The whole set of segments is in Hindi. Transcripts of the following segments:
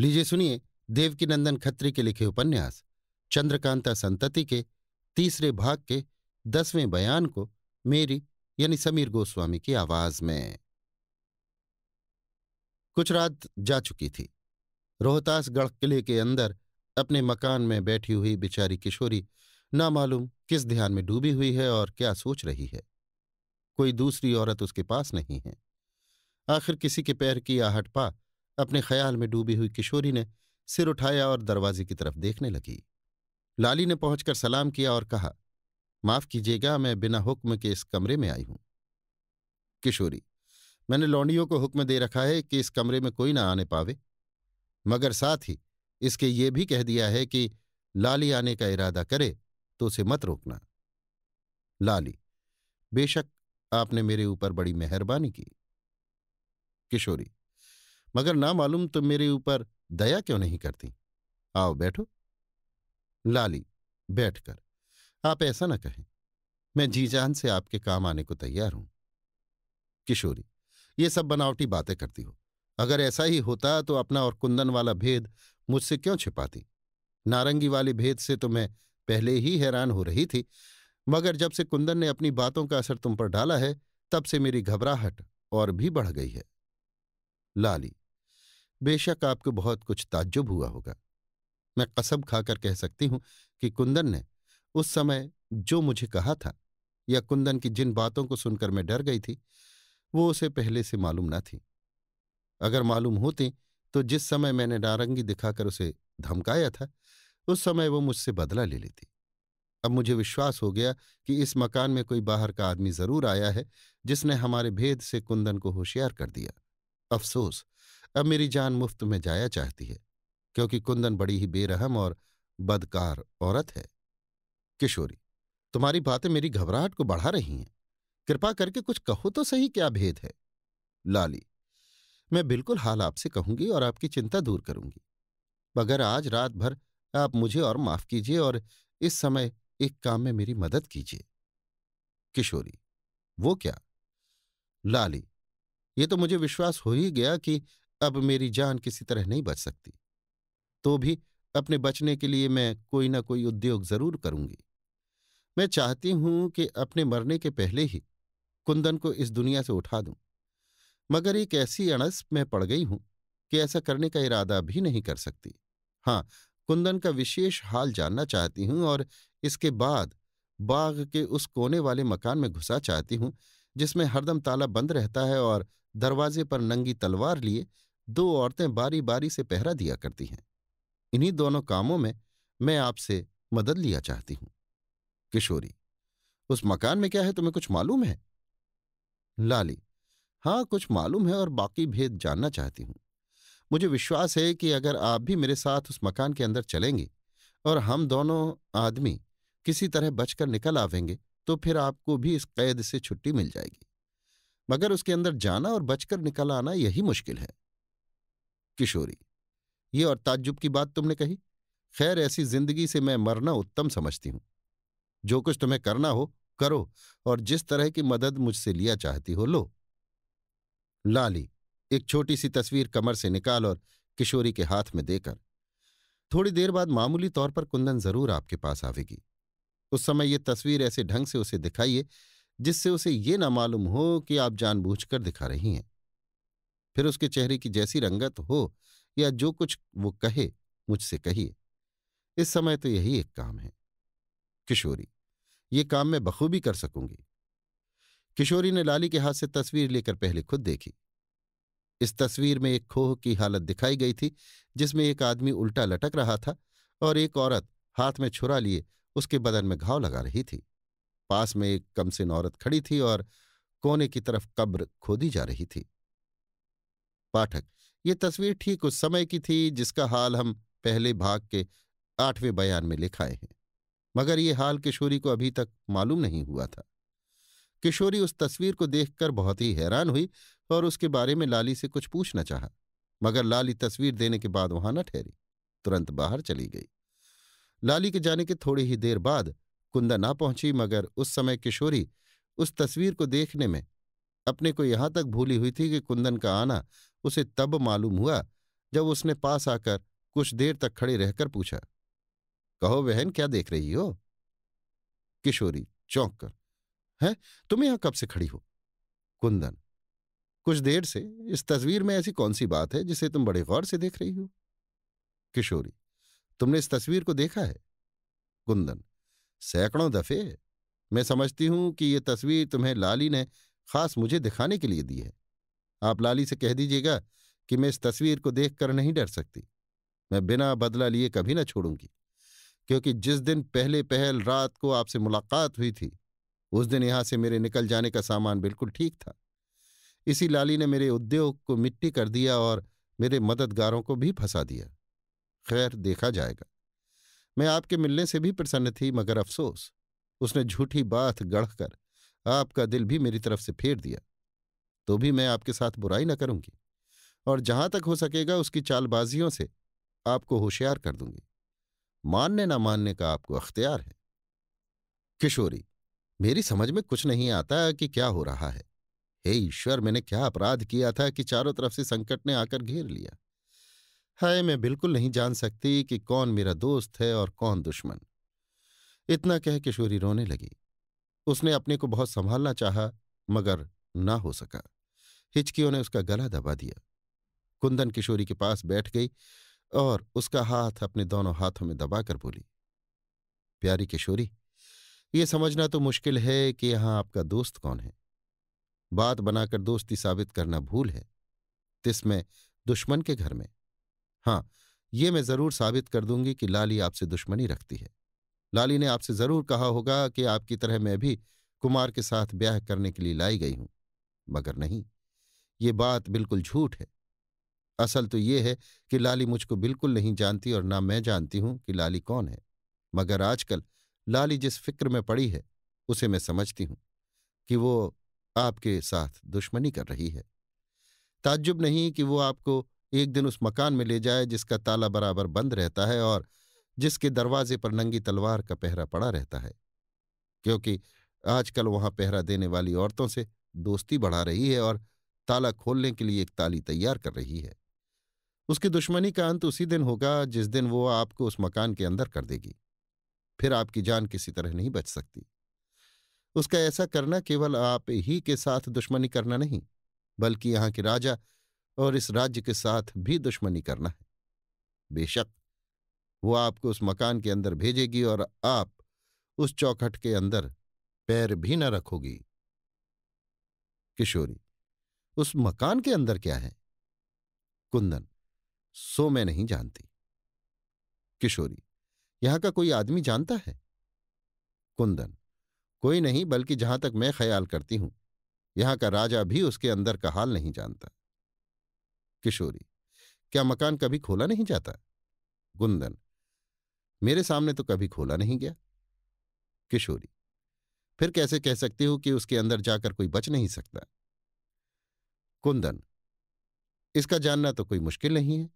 लीजिए सुनिए देवकीनंदन खत्री के लिखे उपन्यास चंद्रकांता संतति के तीसरे भाग के दसवें बयान को मेरी यानी समीर गोस्वामी की आवाज में कुछ रात जा चुकी थी रोहतासगढ़ किले के अंदर अपने मकान में बैठी हुई बिचारी किशोरी ना मालूम किस ध्यान में डूबी हुई है और क्या सोच रही है कोई दूसरी औरत उसके पास नहीं है आखिर किसी के पैर की आहट पा अपने ख्याल में डूबी हुई किशोरी ने सिर उठाया और दरवाजे की तरफ देखने लगी लाली ने पहुंचकर सलाम किया और कहा माफ कीजिएगा मैं बिना हुक्म के इस कमरे में आई हूं किशोरी मैंने लौंडियों को हुक्म दे रखा है कि इस कमरे में कोई ना आने पावे मगर साथ ही इसके ये भी कह दिया है कि लाली आने का इरादा करे तो उसे मत रोकना लाली बेशक आपने मेरे ऊपर बड़ी मेहरबानी की किशोरी मगर ना मालूम तुम तो मेरे ऊपर दया क्यों नहीं करती आओ बैठो लाली बैठकर आप ऐसा ना कहें मैं जी जान से आपके काम आने को तैयार हूं किशोरी ये सब बनावटी बातें करती हो अगर ऐसा ही होता तो अपना और कुंदन वाला भेद मुझसे क्यों छिपाती नारंगी वाले भेद से तो मैं पहले ही हैरान हो रही थी मगर जब से कुंदन ने अपनी बातों का असर तुम पर डाला है तब से मेरी घबराहट और भी बढ़ गई है लाली बेशक आपको बहुत कुछ ताज्जुब हुआ होगा मैं कसम खाकर कह सकती हूं कि कुंदन ने उस समय जो मुझे कहा था या कुंदन की जिन बातों को सुनकर मैं डर गई थी वो उसे पहले से मालूम न थी अगर मालूम होती तो जिस समय मैंने नारंगी दिखाकर उसे धमकाया था उस समय वो मुझसे बदला ले लेती अब मुझे विश्वास हो गया कि इस मकान में कोई बाहर का आदमी जरूर आया है जिसने हमारे भेद से कुंदन को होशियार कर दिया अफसोस अब मेरी जान मुफ्त में जाया चाहती है क्योंकि कुंदन बड़ी ही बेरहम और बदकार औरत है किशोरी तुम्हारी बातें मेरी घबराहट को बढ़ा रही हैं कृपा करके कुछ कहो तो सही क्या भेद है लाली मैं बिल्कुल हाल आपसे कहूंगी और आपकी चिंता दूर करूंगी मगर आज रात भर आप मुझे और माफ कीजिए और इस समय एक काम में मेरी मदद कीजिए किशोरी वो क्या लाली ये तो मुझे विश्वास हो ही गया कि अब मेरी जान किसी तरह नहीं बच सकती तो भी अपने बचने के लिए मैं कोई ना कोई उद्योग जरूर करूंगी मैं चाहती हूं कि अपने मरने के पहले ही कुंदन को इस दुनिया से उठा दूं मगर एक ऐसी अणस में पड़ गई हूं कि ऐसा करने का इरादा भी नहीं कर सकती हाँ कुंदन का विशेष हाल जानना चाहती हूं और इसके बाद बाग के उस कोने वाले मकान में घुसा चाहती हूं जिसमें हरदम ताला बंद रहता है और दरवाजे पर नंगी तलवार लिए दो औरतें बारी बारी से पहरा दिया करती हैं इन्हीं दोनों कामों में मैं आपसे मदद लिया चाहती हूं किशोरी उस मकान में क्या है तुम्हें कुछ मालूम है लाली हाँ कुछ मालूम है और बाकी भेद जानना चाहती हूं मुझे विश्वास है कि अगर आप भी मेरे साथ उस मकान के अंदर चलेंगे और हम दोनों आदमी किसी तरह बचकर निकल आवेंगे तो फिर आपको भी इस कैद से छुट्टी मिल जाएगी मगर उसके अंदर जाना और बचकर निकल आना यही मुश्किल है किशोरी ये और ताज्जुब की बात तुमने कही खैर ऐसी जिंदगी से मैं मरना उत्तम समझती हूं जो कुछ तुम्हें करना हो करो और जिस तरह की मदद मुझसे लिया चाहती हो लो लाली एक छोटी सी तस्वीर कमर से निकाल और किशोरी के हाथ में देकर थोड़ी देर बाद मामूली तौर पर कुंदन जरूर आपके पास आवेगी उस समय ये तस्वीर ऐसे ढंग से उसे दिखाइए जिससे उसे ये ना मालूम हो कि आप जानबूझकर दिखा रही हैं फिर उसके चेहरे की जैसी रंगत हो या जो कुछ वो कहे मुझसे कहिए इस समय तो यही एक काम है किशोरी ये काम मैं बखूबी कर सकूंगी किशोरी ने लाली के हाथ से तस्वीर लेकर पहले खुद देखी इस तस्वीर में एक खोह की हालत दिखाई गई थी जिसमें एक आदमी उल्टा लटक रहा था और एक औरत हाथ में छुरा लिए उसके बदन में घाव लगा रही थी पास में एक कमसिन औरत खड़ी थी और कोने की तरफ कब्र खोदी जा रही थी पाठक ये तस्वीर ठीक उस समय की थी जिसका हाल हम पहले भाग के आठवें बयान में लिखाए हैं मगर ये हाल किशोरी को अभी तक मालूम नहीं हुआ था किशोरी उस तस्वीर को देखकर बहुत ही हैरान हुई और उसके बारे में लाली से कुछ पूछना चाहा मगर लाली तस्वीर देने के बाद वहां न ठहरी तुरंत बाहर चली गई लाली के जाने के थोड़ी ही देर बाद कुंदा ना पहुंची मगर उस समय किशोरी उस तस्वीर को देखने में अपने को यहां तक भूली हुई थी कि कुंदन का आना उसे तब मालूम हुआ जब उसने पास आकर कुछ देर तक खड़े रहकर पूछा कहो बहन क्या देख रही हो किशोरी चौंक कर है तुम यहां कब से खड़ी हो कुंदन कुछ देर से इस तस्वीर में ऐसी कौन सी बात है जिसे तुम बड़े गौर से देख रही हो किशोरी तुमने इस तस्वीर को देखा है कुंदन सैकड़ों दफे मैं समझती हूं कि यह तस्वीर तुम्हें लाली ने खास मुझे दिखाने के लिए दी है आप लाली से कह दीजिएगा कि मैं इस तस्वीर को देखकर नहीं डर सकती मैं बिना बदला लिए कभी ना छोड़ूंगी क्योंकि जिस दिन पहले पहल रात को आपसे मुलाकात हुई थी उस दिन यहां से मेरे निकल जाने का सामान बिल्कुल ठीक था इसी लाली ने मेरे उद्योग को मिट्टी कर दिया और मेरे मददगारों को भी फंसा दिया खैर देखा जाएगा मैं आपके मिलने से भी प्रसन्न थी मगर अफसोस उसने झूठी बात गढ़कर आपका दिल भी मेरी तरफ से फेर दिया तो भी मैं आपके साथ बुराई न करूंगी और जहां तक हो सकेगा उसकी चालबाजियों से आपको होशियार कर दूंगी मानने ना मानने का आपको अख्तियार है किशोरी मेरी समझ में कुछ नहीं आता कि क्या हो रहा है हे ईश्वर मैंने क्या अपराध किया था कि चारों तरफ से संकट ने आकर घेर लिया हाय मैं बिल्कुल नहीं जान सकती कि कौन मेरा दोस्त है और कौन दुश्मन इतना कह किशोरी रोने लगी उसने अपने को बहुत संभालना चाहा मगर ना हो सका हिचकियों ने उसका गला दबा दिया कुंदन किशोरी के पास बैठ गई और उसका हाथ अपने दोनों हाथों में दबाकर बोली प्यारी किशोरी ये समझना तो मुश्किल है कि यहां आपका दोस्त कौन है बात बनाकर दोस्ती साबित करना भूल है तिसमें दुश्मन के घर में हाँ ये मैं जरूर साबित कर दूंगी कि लाली आपसे दुश्मनी रखती है लाली ने आपसे जरूर कहा होगा कि आपकी तरह मैं भी कुमार के साथ ब्याह करने के लिए लाई गई हूं मगर नहीं ये बात बिल्कुल झूठ है असल तो ये है कि लाली मुझको बिल्कुल नहीं जानती और ना मैं जानती हूं कि लाली कौन है मगर आजकल लाली जिस फिक्र में पड़ी है उसे मैं समझती हूं कि वो आपके साथ दुश्मनी कर रही है ताज्जुब नहीं कि वो आपको एक दिन उस मकान में ले जाए जिसका ताला बराबर बंद रहता है और जिसके दरवाजे पर नंगी तलवार का पहरा पड़ा रहता है क्योंकि आजकल वहां पहरा देने वाली औरतों से दोस्ती बढ़ा रही है और ताला खोलने के लिए एक ताली तैयार कर रही है उसकी दुश्मनी का अंत उसी दिन होगा जिस दिन वो आपको उस मकान के अंदर कर देगी फिर आपकी जान किसी तरह नहीं बच सकती उसका ऐसा करना केवल आप ही के साथ दुश्मनी करना नहीं बल्कि यहां के राजा और इस राज्य के साथ भी दुश्मनी करना है बेशक वो आपको उस मकान के अंदर भेजेगी और आप उस चौखट के अंदर पैर भी न रखोगी किशोरी उस मकान के अंदर क्या है कुंदन सो मैं नहीं जानती किशोरी यहां का कोई आदमी जानता है कुंदन कोई नहीं बल्कि जहां तक मैं ख्याल करती हूं यहां का राजा भी उसके अंदर का हाल नहीं जानता किशोरी क्या मकान कभी खोला नहीं जाता कुंदन मेरे सामने तो कभी खोला नहीं गया किशोरी फिर कैसे कह सकती हो कि उसके अंदर जाकर कोई बच नहीं सकता कुंदन इसका जानना तो कोई मुश्किल नहीं है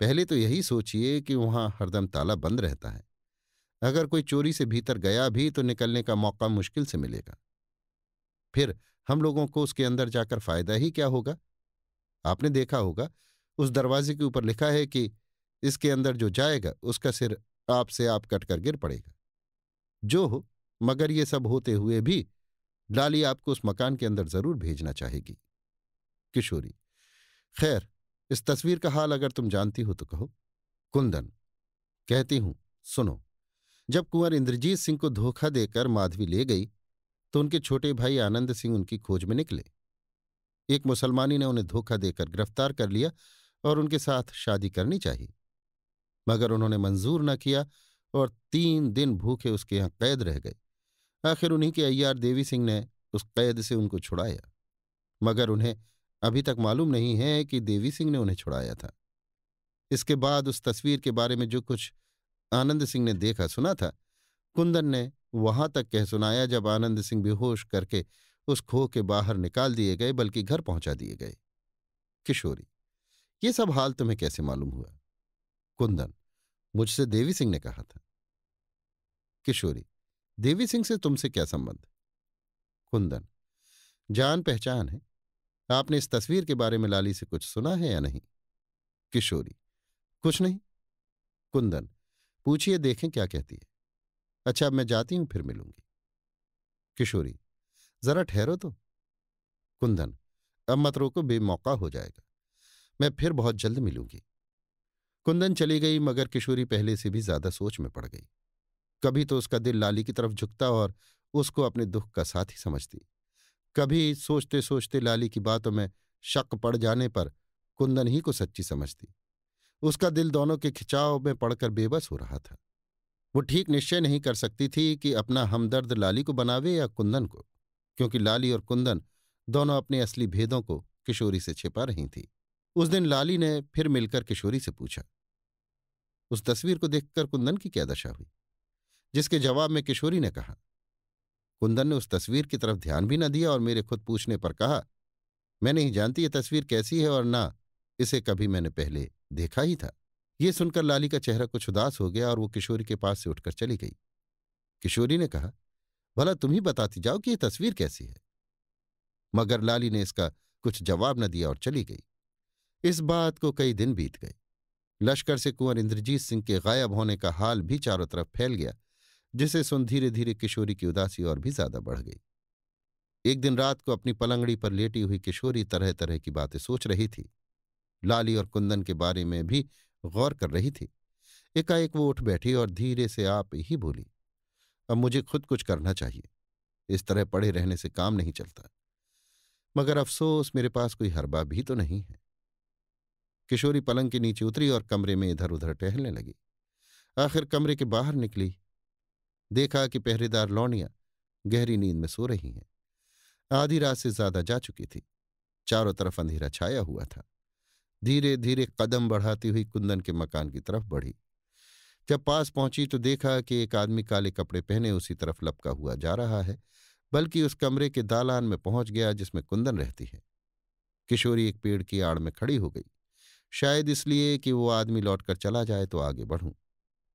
पहले तो यही सोचिए कि वहां हरदम ताला बंद रहता है अगर कोई चोरी से भीतर गया भी तो निकलने का मौका मुश्किल से मिलेगा फिर हम लोगों को उसके अंदर जाकर फायदा ही क्या होगा आपने देखा होगा उस दरवाजे के ऊपर लिखा है कि इसके अंदर जो जाएगा उसका सिर आपसे आप कटकर गिर पड़ेगा जो हो मगर ये सब होते हुए भी लाली आपको उस मकान के अंदर जरूर भेजना चाहेगी किशोरी खैर इस तस्वीर का हाल अगर तुम जानती हो तो कहो कुंदन कहती हूं सुनो जब कुंवर इंद्रजीत सिंह को धोखा देकर माधवी ले गई तो उनके छोटे भाई आनंद सिंह उनकी खोज में निकले एक मुसलमानी ने उन्हें धोखा देकर गिरफ्तार कर लिया और उनके साथ शादी करनी चाहिए मगर उन्होंने मंजूर न किया और तीन दिन भूखे उसके यहां कैद रह गए आखिर उन्हीं के अय्यार देवी सिंह ने उस कैद से उनको छुड़ाया मगर उन्हें अभी तक मालूम नहीं है कि देवी सिंह ने उन्हें छुड़ाया था इसके बाद उस तस्वीर के बारे में जो कुछ आनंद सिंह ने देखा सुना था कुंदन ने वहां तक कह सुनाया जब आनंद सिंह बेहोश करके उस खोह के बाहर निकाल दिए गए बल्कि घर पहुंचा दिए गए किशोरी ये सब हाल तुम्हें कैसे मालूम हुआ कुंदन मुझसे देवी सिंह ने कहा था किशोरी देवी सिंह से तुमसे क्या संबंध कुंदन जान पहचान है आपने इस तस्वीर के बारे में लाली से कुछ सुना है या नहीं किशोरी कुछ नहीं कुंदन पूछिए देखें क्या कहती है अच्छा अब मैं जाती हूं फिर मिलूंगी किशोरी जरा ठहरो तो कुंदन अब मत रोको बेमौका हो जाएगा मैं फिर बहुत जल्द मिलूंगी कुंदन चली गई मगर किशोरी पहले से भी ज्यादा सोच में पड़ गई कभी तो उसका दिल लाली की तरफ झुकता और उसको अपने दुख का साथ ही समझती कभी सोचते सोचते लाली की बातों में शक पड़ जाने पर कुंदन ही को सच्ची समझती उसका दिल दोनों के खिंचाव में पड़कर बेबस हो रहा था वो ठीक निश्चय नहीं कर सकती थी कि अपना हमदर्द लाली को बनावे या कुंदन को क्योंकि लाली और कुंदन दोनों अपने असली भेदों को किशोरी से छिपा रही थी उस दिन लाली ने फिर मिलकर किशोरी से पूछा उस तस्वीर को देखकर कुंदन की क्या दशा हुई जिसके जवाब में किशोरी ने कहा कुंदन ने उस तस्वीर की तरफ ध्यान भी न दिया और मेरे खुद पूछने पर कहा मैं नहीं जानती ये तस्वीर कैसी है और ना इसे कभी मैंने पहले देखा ही था ये सुनकर लाली का चेहरा कुछ उदास हो गया और वो किशोरी के पास से उठकर चली गई किशोरी ने कहा भला तुम ही बताती जाओ कि यह तस्वीर कैसी है मगर लाली ने इसका कुछ जवाब न दिया और चली गई इस बात को कई दिन बीत गए लश्कर से कुंवर इंद्रजीत सिंह के गायब होने का हाल भी चारों तरफ फैल गया जिसे सुन धीरे धीरे किशोरी की उदासी और भी ज्यादा बढ़ गई एक दिन रात को अपनी पलंगड़ी पर लेटी हुई किशोरी तरह तरह की बातें सोच रही थी लाली और कुंदन के बारे में भी गौर कर रही थी एकाएक वो उठ बैठी और धीरे से आप ही बोली अब मुझे खुद कुछ करना चाहिए इस तरह पड़े रहने से काम नहीं चलता मगर अफसोस मेरे पास कोई हरबा भी तो नहीं है किशोरी पलंग के नीचे उतरी और कमरे में इधर उधर टहलने लगी आखिर कमरे के बाहर निकली देखा कि पहरेदार लौनियां गहरी नींद में सो रही हैं आधी रात से ज्यादा जा चुकी थी चारों तरफ अंधेरा छाया हुआ था धीरे धीरे कदम बढ़ाती हुई कुंदन के मकान की तरफ बढ़ी जब पास पहुंची तो देखा कि एक आदमी काले कपड़े पहने उसी तरफ लपका हुआ जा रहा है बल्कि उस कमरे के दालान में पहुंच गया जिसमें कुंदन रहती है किशोरी एक पेड़ की आड़ में खड़ी हो गई शायद इसलिए कि वो आदमी लौटकर चला जाए तो आगे बढ़ूं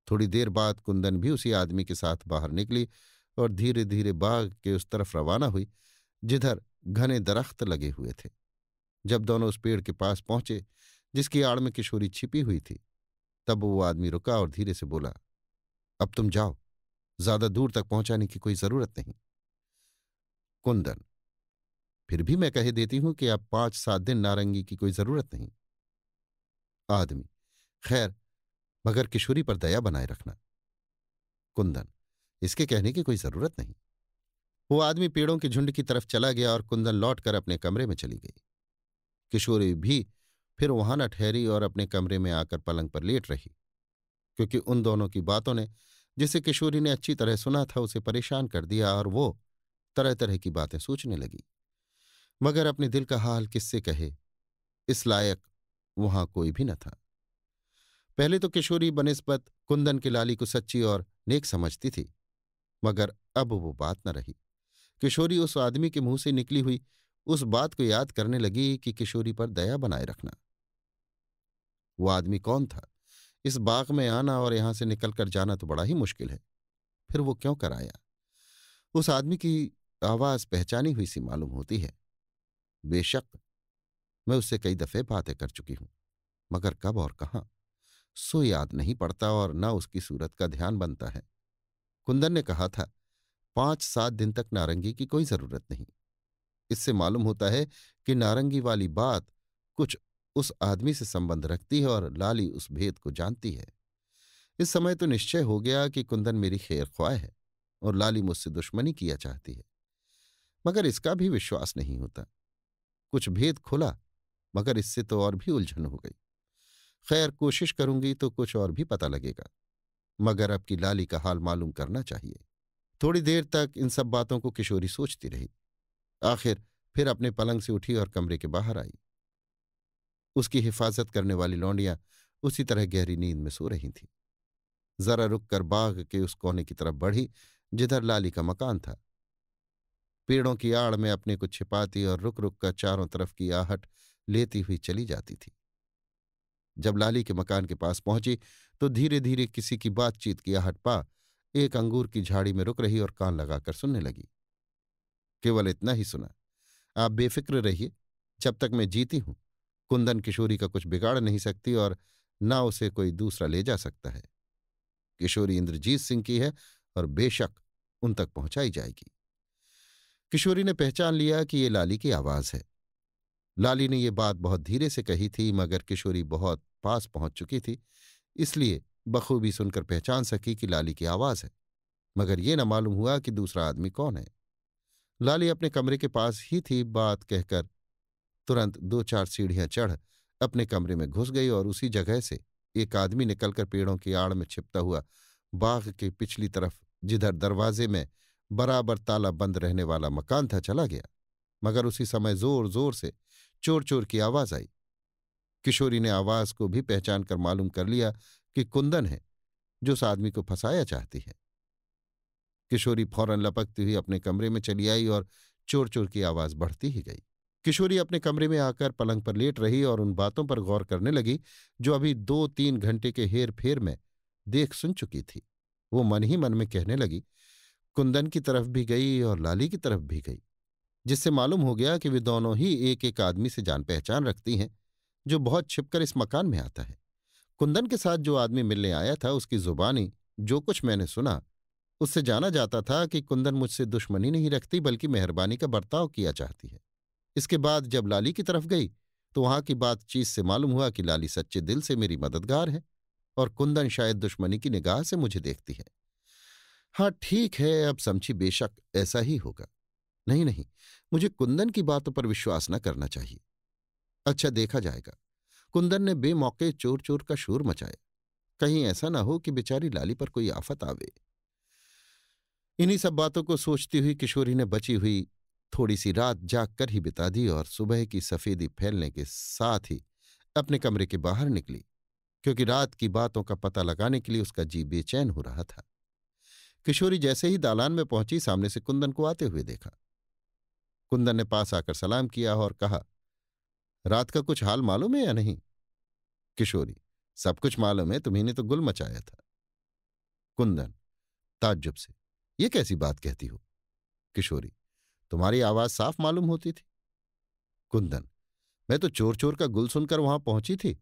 थोड़ी देर बाद कुंदन भी उसी आदमी के साथ बाहर निकली और धीरे धीरे बाग के उस तरफ रवाना हुई जिधर घने दरख्त लगे हुए थे जब दोनों उस पेड़ के पास पहुंचे जिसकी आड़ में किशोरी छिपी हुई थी तब वो आदमी रुका और धीरे से बोला अब तुम जाओ ज्यादा दूर तक पहुंचाने की कोई जरूरत नहीं कुंदन फिर भी मैं कह देती हूं कि अब पांच सात दिन नारंगी की कोई जरूरत नहीं आदमी खैर मगर किशोरी पर दया बनाए रखना कुंदन इसके कहने की कोई जरूरत नहीं वो आदमी पेड़ों के झुंड की तरफ चला गया और कुंदन लौटकर अपने कमरे में चली गई किशोरी भी फिर वहां न ठहरी और अपने कमरे में आकर पलंग पर लेट रही क्योंकि उन दोनों की बातों ने जिसे किशोरी ने अच्छी तरह सुना था उसे परेशान कर दिया और वो तरह तरह की बातें सोचने लगी मगर अपने दिल का हाल किससे कहे इस लायक वहां कोई भी न था पहले तो किशोरी बनिस्बत कुंदन की लाली को सच्ची और नेक समझती थी मगर अब वो बात न रही किशोरी उस आदमी के मुंह से निकली हुई उस बात को याद करने लगी कि किशोरी पर दया बनाए रखना वो आदमी कौन था इस बाग में आना और यहां से निकलकर जाना तो बड़ा ही मुश्किल है फिर वो क्यों कर आया उस आदमी की आवाज पहचानी हुई सी मालूम होती है बेशक मैं उससे कई दफे बातें कर चुकी हूं मगर कब और कहाँ सो याद नहीं पड़ता और न उसकी सूरत का ध्यान बनता है कुंदन ने कहा था पांच सात दिन तक नारंगी की कोई जरूरत नहीं इससे मालूम होता है कि नारंगी वाली बात कुछ उस आदमी से संबंध रखती है और लाली उस भेद को जानती है इस समय तो निश्चय हो गया कि कुंदन मेरी खैर ख्वाह है और लाली मुझसे दुश्मनी किया चाहती है मगर इसका भी विश्वास नहीं होता कुछ भेद खुला मगर इससे तो और भी उलझन हो गई खैर कोशिश करूंगी तो कुछ और भी पता लगेगा मगर अब की लाली का हाल मालूम करना चाहिए थोड़ी देर तक इन सब बातों को किशोरी सोचती रही आखिर फिर अपने पलंग से उठी और कमरे के बाहर आई उसकी हिफाजत करने वाली लौंडियां उसी तरह गहरी नींद में सो रही थीं जरा रुक कर बाघ के उस कोने की तरफ बढ़ी जिधर लाली का मकान था पेड़ों की आड़ में अपने को छिपाती और रुक रुक कर चारों तरफ की आहट लेती हुई चली जाती थी जब लाली के मकान के पास पहुंची तो धीरे धीरे किसी की बातचीत की आहट पा एक अंगूर की झाड़ी में रुक रही और कान लगाकर सुनने लगी केवल इतना ही सुना आप बेफिक्र रहिए जब तक मैं जीती हूं कुंदन किशोरी का कुछ बिगाड़ नहीं सकती और ना उसे कोई दूसरा ले जा सकता है किशोरी इंद्रजीत सिंह की है और बेशक उन तक पहुंचाई जाएगी किशोरी ने पहचान लिया कि ये लाली की आवाज है लाली ने यह बात बहुत धीरे से कही थी मगर किशोरी बहुत पास पहुंच चुकी थी इसलिए बखूबी सुनकर पहचान सकी कि लाली की आवाज़ है मगर ये न मालूम हुआ कि दूसरा आदमी कौन है लाली अपने कमरे के पास ही थी बात कहकर तुरंत दो चार सीढ़ियां चढ़ अपने कमरे में घुस गई और उसी जगह से एक आदमी निकलकर पेड़ों की आड़ में छिपता हुआ बाघ के पिछली तरफ जिधर दरवाजे में बराबर ताला बंद रहने वाला मकान था चला गया मगर उसी समय जोर जोर से चोर चोर की आवाज आई किशोरी ने आवाज को भी पहचान कर मालूम कर लिया कि कुंदन है जो उस आदमी को फंसाया चाहती है किशोरी फौरन लपकती हुई अपने कमरे में चली आई और चोर चोर की आवाज बढ़ती ही गई किशोरी अपने कमरे में आकर पलंग पर लेट रही और उन बातों पर गौर करने लगी जो अभी दो तीन घंटे के हेर फेर में देख सुन चुकी थी वो मन ही मन में कहने लगी कुंदन की तरफ भी गई और लाली की तरफ भी गई जिससे मालूम हो गया कि वे दोनों ही एक एक आदमी से जान पहचान रखती हैं जो बहुत छिपकर इस मकान में आता है कुंदन के साथ जो आदमी मिलने आया था उसकी जुबानी जो कुछ मैंने सुना उससे जाना जाता था कि कुंदन मुझसे दुश्मनी नहीं रखती बल्कि मेहरबानी का बर्ताव किया चाहती है इसके बाद जब लाली की तरफ गई तो वहां की बातचीत से मालूम हुआ कि लाली सच्चे दिल से मेरी मददगार है और कुंदन शायद दुश्मनी की निगाह से मुझे देखती है हाँ ठीक है अब समझी बेशक ऐसा ही होगा नहीं नहीं मुझे कुंदन की बातों पर विश्वास न करना चाहिए अच्छा देखा जाएगा कुंदन ने बेमौके चोर चोर का शोर मचाया कहीं ऐसा ना हो कि बेचारी लाली पर कोई आफत आवे इन्हीं सब बातों को सोचती हुई किशोरी ने बची हुई थोड़ी सी रात जाग कर ही बिता दी और सुबह की सफेदी फैलने के साथ ही अपने कमरे के बाहर निकली क्योंकि रात की बातों का पता लगाने के लिए उसका जी बेचैन हो रहा था किशोरी जैसे ही दालान में पहुंची सामने से कुंदन को आते हुए देखा कुंदन ने पास आकर सलाम किया और कहा रात का कुछ हाल मालूम है या नहीं किशोरी सब कुछ मालूम है तुम्हें तो गुल मचाया था कुंदन ताज्जुब से ये कैसी बात कहती हो किशोरी तुम्हारी आवाज साफ मालूम होती थी कुंदन मैं तो चोर चोर का गुल सुनकर वहां पहुंची थी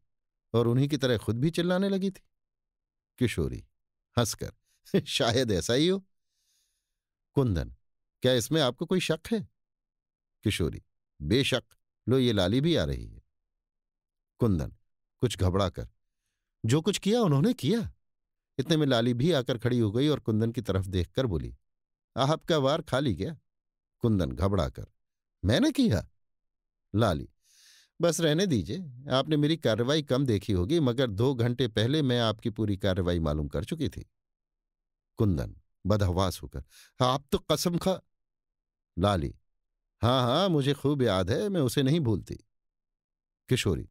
और उन्हीं की तरह खुद भी चिल्लाने लगी थी किशोरी हंसकर शायद ऐसा ही हो कुंदन क्या इसमें आपको कोई शक है किशोरी बेशक लो ये लाली भी आ रही है कुंदन कुछ घबरा कर जो कुछ किया उन्होंने किया इतने में लाली भी आकर खड़ी हो गई और कुंदन की तरफ देखकर बोली आहब का वार खाली गया कुंदन घबरा कर मैंने किया लाली बस रहने दीजिए आपने मेरी कार्रवाई कम देखी होगी मगर दो घंटे पहले मैं आपकी पूरी कार्रवाई मालूम कर चुकी थी कुंदन बदहवास होकर आप तो कसम खा लाली हाँ हाँ मुझे खूब याद है मैं उसे नहीं भूलती किशोरी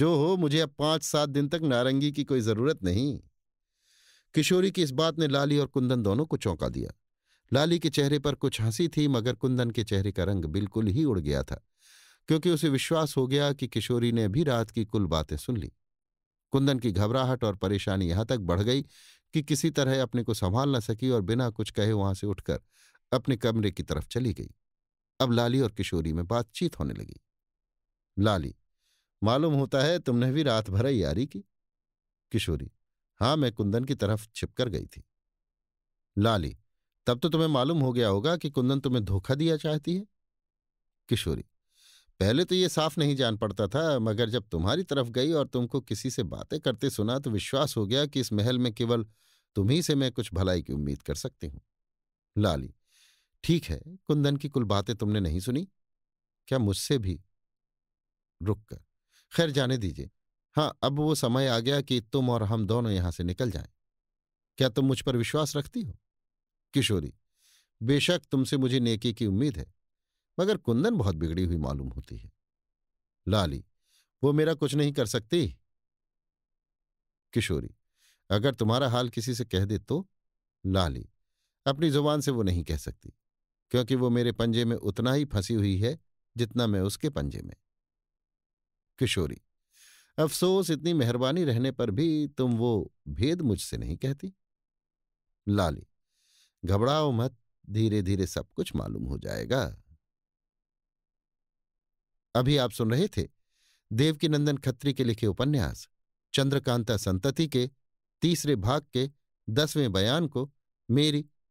जो हो मुझे अब पांच सात दिन तक नारंगी की कोई जरूरत नहीं किशोरी की इस बात ने लाली और कुंदन दोनों को चौंका दिया लाली के चेहरे पर कुछ हंसी थी मगर कुंदन के चेहरे का रंग बिल्कुल ही उड़ गया था क्योंकि उसे विश्वास हो गया कि किशोरी ने भी रात की कुल बातें सुन ली कुंदन की घबराहट और परेशानी यहां तक बढ़ गई कि किसी तरह अपने को संभाल न सकी और बिना कुछ कहे वहां से उठकर अपने कमरे की तरफ चली गई अब लाली और किशोरी में बातचीत होने लगी लाली मालूम होता है तुमने भी रात भर यारी की किशोरी हाँ मैं कुंदन की तरफ छिपकर गई थी लाली तब तो तुम्हें मालूम हो गया होगा कि कुंदन तुम्हें धोखा दिया चाहती है किशोरी पहले तो यह साफ नहीं जान पड़ता था मगर जब तुम्हारी तरफ गई और तुमको किसी से बातें करते सुना तो विश्वास हो गया कि इस महल में केवल तुम्ही से मैं कुछ भलाई की उम्मीद कर सकती हूं लाली ठीक है कुंदन की कुल बातें तुमने नहीं सुनी क्या मुझसे भी रुक कर खैर जाने दीजिए हाँ अब वो समय आ गया कि तुम और हम दोनों यहां से निकल जाएं क्या तुम मुझ पर विश्वास रखती हो किशोरी बेशक तुमसे मुझे नेकी की उम्मीद है मगर कुंदन बहुत बिगड़ी हुई मालूम होती है लाली वो मेरा कुछ नहीं कर सकती किशोरी अगर तुम्हारा हाल किसी से कह दे तो लाली अपनी जुबान से वो नहीं कह सकती क्योंकि वो मेरे पंजे में उतना ही फंसी हुई है जितना मैं उसके पंजे में किशोरी अफसोस इतनी मेहरबानी रहने पर भी तुम वो भेद मुझसे नहीं कहती लाली घबराओ मत धीरे धीरे सब कुछ मालूम हो जाएगा अभी आप सुन रहे थे देवकीनंदन खत्री के लिखे उपन्यास चंद्रकांता संतति के तीसरे भाग के दसवें बयान को मेरी